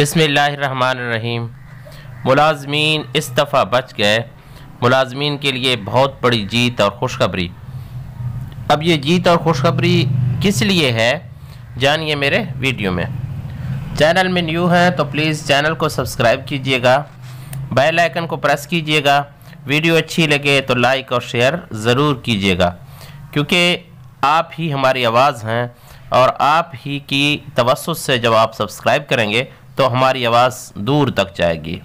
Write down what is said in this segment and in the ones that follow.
बसमीम मुलाजमीन इस दफ़ा बच गए मुलाजमीन के लिए बहुत बड़ी जीत और खुशखबरी अब ये जीत और खुशखबरी किस लिए है जानिए मेरे वीडियो में चैनल में न्यू हैं तो प्लीज़ चैनल को सब्सक्राइब कीजिएगा बेल आइकन को प्रेस कीजिएगा वीडियो अच्छी लगे तो लाइक और शेयर ज़रूर कीजिएगा क्योंकि आप ही हमारी आवाज़ हैं और आप ही की तवसत से जब आप सब्सक्राइब करेंगे तो हमारी आवाज़ दूर तक जाएगी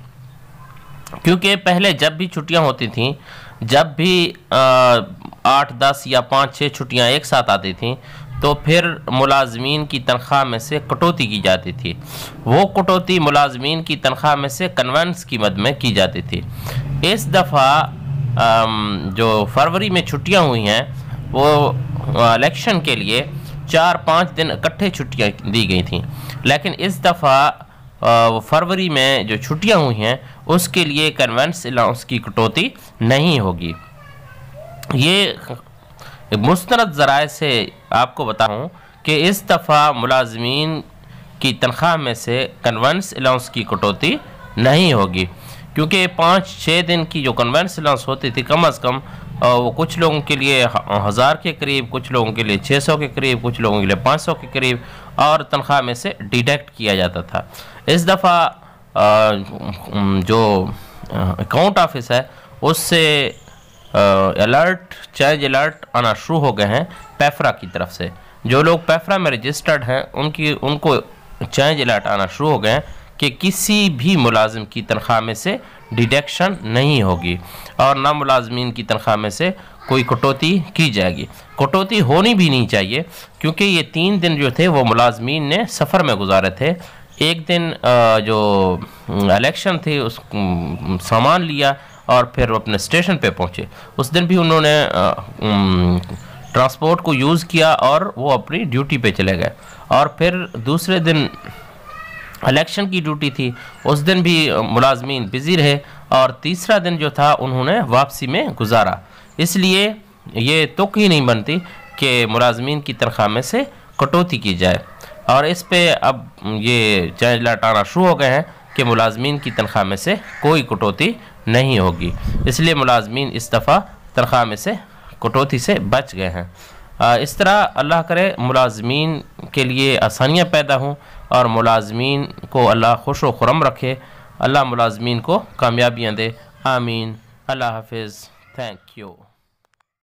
क्योंकि पहले जब भी छुट्टियां होती थीं जब भी आठ दस या पाँच छः छुट्टियां एक साथ आती थीं तो फिर मुलाजमीन की तनख्वाह में से कटौती की जाती थी वो कटौती मुलाजमीन की तनख्वाह में से कन्वेंस की मद में की जाती थी इस दफ़ा जो फरवरी में छुट्टियां हुई हैं वो इलेक्शन के लिए चार पाँच दिन इकट्ठे छुट्टियाँ दी गई थी लेकिन इस दफ़ा फरवरी में जो छुट्टियां हुई हैं उसके लिए कन्वेंस अलाउंस की कटौती नहीं होगी ये मुस्ंद ज़राए से आपको बताऊँ कि इस दफ़ा मुलाजमीन की तनख्वाह में से कन्वेंस अलाउंस की कटौती नहीं होगी क्योंकि पाँच छः दिन की जो कन्वेंस अलाउंस होती थी कम अज़ कम वो कुछ लोगों के लिए हज़ार के करीब कुछ लोगों के लिए 600 के करीब कुछ लोगों के लिए 500 के करीब और तनख्वाह में से डिडक्ट किया जाता था इस दफ़ा जो अकाउंट ऑफिस है उससे अलर्ट चेंज अलर्ट आना शुरू हो गए हैं पैफरा की तरफ से जो लोग पैफरा में रजिस्टर्ड हैं उनकी उनको चेंज अलर्ट आना शुरू हो गए हैं कि किसी भी मुलाजिम की तनख्वाह में से डिडक्शन नहीं होगी और ना मुलाजमीन की तनख्वाह में से कोई कटौती की जाएगी कटौती होनी भी नहीं चाहिए क्योंकि ये तीन दिन जो थे वो मुलाजमीन ने सफ़र में गुजारे थे एक दिन जो इलेक्शन थे उस सामान लिया और फिर अपने स्टेशन पे पहुँचे उस दिन भी उन्होंने ट्रांसपोर्ट को यूज़ किया और वो अपनी ड्यूटी पे चले गए और फिर दूसरे दिन इलेक्शन की ड्यूटी थी उस दिन भी मुलाजमीन बिज़ी रहे और तीसरा दिन जो था उन्होंने वापसी में गुजारा इसलिए ये तुक ही नहीं बनती कि मुलाजमीन की तनख्वाह में से कटौती की जाए और इस पे अब ये चैलेंज लटाना शुरू हो गए हैं कि मुलाजमीन की तनख्वाह में से कोई कटौती नहीं होगी इसलिए मुलाजमीन इस दफ़ा तनख्वाह में से कटौती से बच गए हैं इस तरह अल्लाह करे मुलाजमीन के लिए आसानियाँ पैदा हों और मुलाजमीन को अल्लाह खुश व खुरम रखे अल्लाह मुलाजमीन को कामयाबियाँ दे आमीन अल्लाह हाफिज़ थैंक यू